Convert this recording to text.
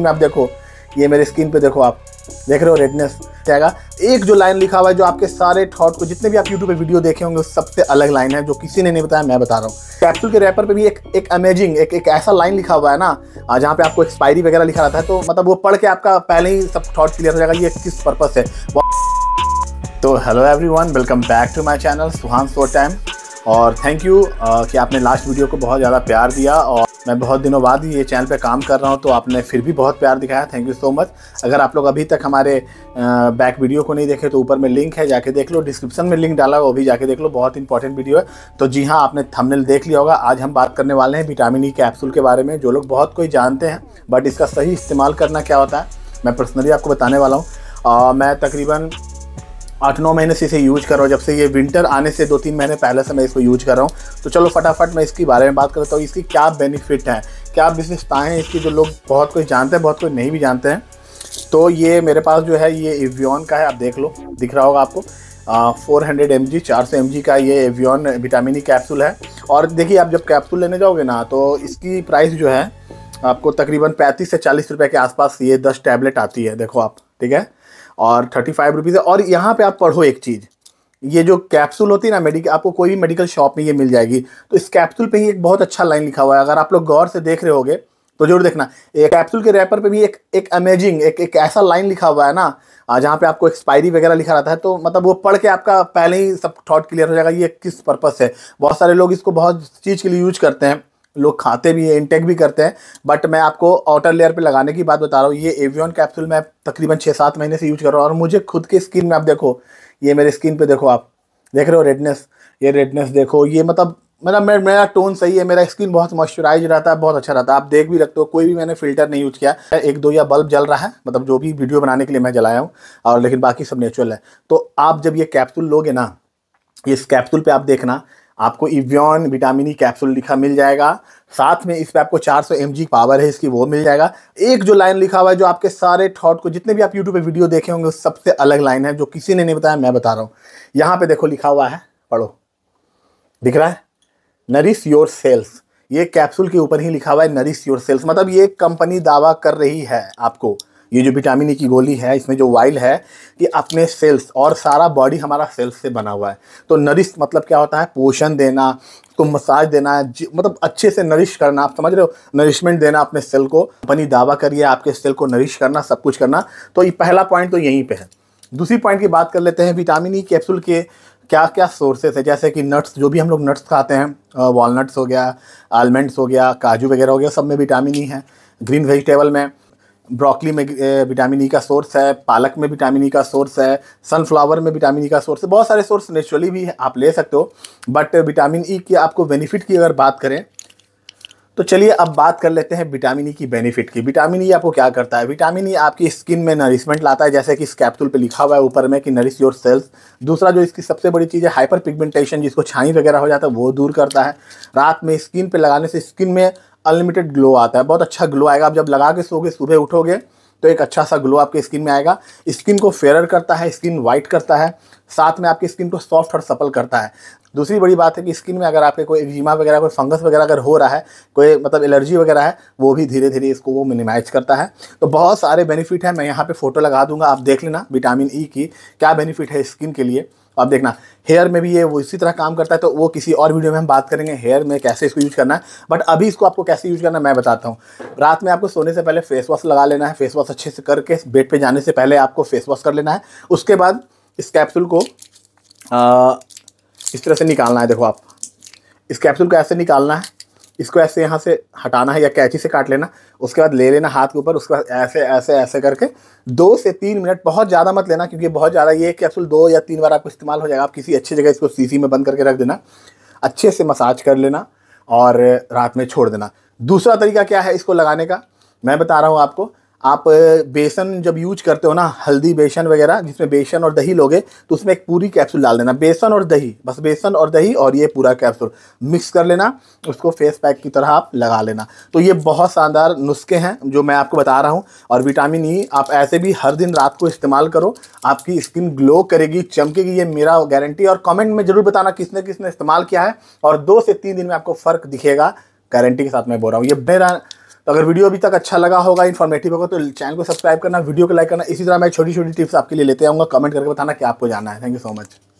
में आप देखो ये मेरे स्किन पे देखो आप देख रहे हो रेडनेस क्या एक जो लाइन लिखा हुआ है जो आपके सारे थॉट को जितने भी आप यूट्यूब पे वीडियो देखे होंगे सबसे अलग लाइन है जो किसी ने नहीं बताया मैं बता रहा हूँ कैप्सूल के रैपर पे भी एक एक अमेजिंग एक एक ऐसा लाइन लिखा हुआ है ना जहाँ पे आपको एक्सपायरी वगैरह लिखा रहता है तो मतलब वो पढ़ के आपका पहले ही सब थॉट क्लियर हो जाएगा ये किस पर्पज़ है तो hello every welcome back to my channel सुहान सो टाइम और थैंक यू कि आपने लास्ट वीडियो को बहुत ज़्यादा प्यार दिया और मैं बहुत दिनों बाद ही ये चैनल पे काम कर रहा हूँ तो आपने फिर भी बहुत प्यार दिखाया थैंक यू सो मच अगर आप लोग अभी तक हमारे बैक वीडियो को नहीं देखे तो ऊपर में लिंक है जाके देख लो डिस्क्रिप्शन में लिंक डाला वो भी जाके देख लो बहुत इंपॉर्टेंट वीडियो है तो जी हाँ आपने थंबनेल देख लिया होगा आज हम बात करने वाले हैं विटामिन ई कैप्सूल के बारे में जो लोग बहुत कोई जानते हैं बट इसका सही इस्तेमाल करना क्या होता है मैं पर्सनली आपको बताने वाला हूँ मैं तकरीबन आठ नौ महीने से इसे यूज कर रहा हूँ जब से ये विंटर आने से दो तीन महीने पहले से मैं इसको यूज कर रहा हूँ तो चलो फटाफट मैं इसके बारे में बात करता हूँ इसकी क्या बेनिफिट है क्या विशेषताएँ हैं इसकी जो लोग बहुत कुछ जानते हैं बहुत कुछ नहीं भी जानते हैं तो ये मेरे पास जो है ये एवियन का है आप देख लो दिख रहा होगा आपको फोर हंड्रेड एम जी चार सौ एम जी का ये एवियन ई कैप्सूल है और देखिए आप जब कैप्सूल लेने जाओगे ना तो इसकी प्राइस जो है आपको तकरीबन पैंतीस से चालीस रुपए के आसपास ये दस टैबलेट आती है देखो आप ठीक है और थर्टी फाइव रुपीज़ है और यहाँ पे आप पढ़ो एक चीज़ ये जो कैप्सूल होती है ना मेडिकल आपको कोई भी मेडिकल शॉप में ये मिल जाएगी तो इस कैप्सूल पे ही एक बहुत अच्छा लाइन लिखा हुआ है अगर आप लोग गौर से देख रहे होगे तो जरूर देखना एक कैप्सूल के रैपर पे भी एक एक अमेजिंग एक एक ऐसा लाइन लिखा हुआ है ना जहाँ पे आपको एक्सपायरी वगैरह लिखा रहता है तो मतलब वो पढ़ के आपका पहले ही सब थॉट क्लियर हो जाएगा ये किस पर्पज़ से बहुत सारे लोग इसको बहुत चीज़ के लिए यूज करते हैं लोग खाते भी हैं इंटेक भी करते हैं बट मैं आपको आउटर लेयर पे लगाने की बात बता रहा हूँ ये एवियन कैप्सूल मैं तकरीबन छः सात महीने से यूज कर रहा हूँ और मुझे खुद के स्किन में आप देखो ये मेरे स्किन पे देखो आप देख रहे हो रेडनेस ये रेडनेस देखो ये मतलब मेरा मेरा टोन सही है मेरा स्किन बहुत मॉइस्चराइज रहता है बहुत अच्छा रहता है आप देख भी रखते हो कोई भी मैंने फिल्टर नहीं यूज किया एक दो या बल्ब जल रहा है मतलब जो भी वीडियो बनाने के लिए मैं जलाया हूँ और लेकिन बाकी सब नेचुरल है तो आप जब ये कैप्सूल लोगे ना इस कैप्सूल पे आप देखना आपको इव्योन विटामिन ई कैप्सूल लिखा मिल जाएगा साथ में इस पर आपको 400 सौ पावर है इसकी वो मिल जाएगा एक जो लाइन लिखा हुआ है जो आपके सारे थॉट को जितने भी आप यूट्यूब पे वीडियो देखे होंगे सबसे अलग लाइन है जो किसी ने नहीं बताया मैं बता रहा हूँ यहाँ पे देखो लिखा हुआ है पढ़ो दिख रहा है नरिश योर सेल्स ये कैप्सूल के ऊपर ही लिखा हुआ है नरिश योर सेल्स मतलब ये कंपनी दावा कर रही है आपको ये जो विटामिन ई e की गोली है इसमें जो वाइल है ये अपने सेल्स और सारा बॉडी हमारा सेल्स से बना हुआ है तो नरिश मतलब क्या होता है पोषण देना उसको मसाज देना मतलब अच्छे से नरिश करना आप समझ रहे हो नरिशमेंट देना अपने सेल को अपनी दावा करिए आपके सेल को नरिश करना सब कुछ करना तो ये पहला पॉइंट तो यहीं पर है दूसरी पॉइंट की बात कर लेते हैं विटामिन ई कैप्सूल के क्या क्या सोर्सेस है जैसे कि नट्स जो भी हम लोग नट्स खाते हैं वॉलनट्स हो गया आलमंड्स हो गया काजू वगैरह हो गया सब में विटामिन ई e है ग्रीन वेजिटेबल में ब्रोकली में विटामिन ई e का सोर्स है पालक में विटामिन ई e का सोर्स है सनफ्लावर में विटामिन ई e का सोर्स है बहुत सारे सोर्स नेचुरली भी आप ले सकते हो बट विटामिन ई की आपको बेनिफिट की अगर बात करें तो चलिए अब बात कर लेते हैं विटामिन ई की बेनिफिट की विटामिन ई आपको क्या करता है विटामिन ई आपकी स्किन में नरिशमेंट लाता है जैसे कि इस कैप्सूल पे लिखा हुआ है ऊपर में कि नरिश योर सेल्स दूसरा जो इसकी सबसे बड़ी चीज़ है हाइपर पिगमेंटेशन जिसको छाई वगैरह हो जाता है वो दूर करता है रात में स्किन पे लगाने से स्किन में अनलिमिटेड ग्लो आता है बहुत अच्छा ग्लो आएगा आप जब लगा के सोगे सुबह उठोगे तो एक अच्छा सा ग्लो आपके स्किन में आएगा स्किन को फेयर करता है स्किन वाइट करता है साथ में आपकी स्किन को सॉफ्ट और सपल करता है दूसरी बड़ी बात है कि स्किन में अगर आपके कोई एक्जिमा वगैरह कोई फंगस वगैरह अगर हो रहा है कोई मतलब एलर्जी वगैरह है वो भी धीरे धीरे इसको वो मिनिमाइज करता है तो बहुत सारे बेनिफिट हैं मैं यहाँ पर फोटो लगा दूंगा आप देख लेना विटामिन ई e की क्या बेनिफिट है स्किन के लिए तो आप देखना हेयर में भी ये वो इसी तरह काम करता है तो वो किसी और वीडियो में हम बात करेंगे हेयर में कैसे इसको यूज़ करना है बट अभी इसको आपको कैसे यूज़ करना है मैं बताता हूँ रात में आपको सोने से पहले फेस वॉश लगा लेना है फेस वॉश अच्छे से करके बेड पे जाने से पहले आपको फेस वॉश कर लेना है उसके बाद इस कैप्सूल को इस तरह से निकालना है देखो आप इस कैप्सूल को ऐसे निकालना है इसको ऐसे यहाँ से हटाना है या कैची से काट लेना उसके बाद ले लेना हाथ के ऊपर उसके बाद ऐसे ऐसे ऐसे करके दो से तीन मिनट बहुत ज़्यादा मत लेना क्योंकि बहुत ज़्यादा ये कैप्सूल दो या तीन बार आपको इस्तेमाल हो जाएगा आप किसी अच्छी जगह इसको सीसी में बंद करके रख देना अच्छे से मसाज कर लेना और रात में छोड़ देना दूसरा तरीका क्या है इसको लगाने का मैं बता रहा हूँ आपको आप बेसन जब यूज करते हो ना हल्दी बेसन वगैरह जिसमें बेसन और दही लोगे तो उसमें एक पूरी कैप्सूल डाल देना बेसन और दही बस बेसन और दही और ये पूरा कैप्सूल मिक्स कर लेना उसको फेस पैक की तरह आप लगा लेना तो ये बहुत शानदार नुस्खे हैं जो मैं आपको बता रहा हूँ और विटामिन ई e, आप ऐसे भी हर दिन रात को इस्तेमाल करो आपकी स्किन ग्लो करेगी चमकेगी ये मेरा गारंटी और कॉमेंट में ज़रूर बताना किसने किसने इस्तेमाल किया है और दो से तीन दिन में आपको फ़र्क दिखेगा गारंटी के साथ मैं बोल रहा हूँ ये मेरा तो अगर वीडियो अभी तक अच्छा लगा होगा इन्फॉर्मेटिव होगा तो चैनल को सब्सक्राइब करना वीडियो को लाइक करना इसी तरह मैं छोटी छोटी टिप्स आपके लिए लेते आऊँगा कमेंट करके बताना कि आपको जाना है थैंक यू सो मच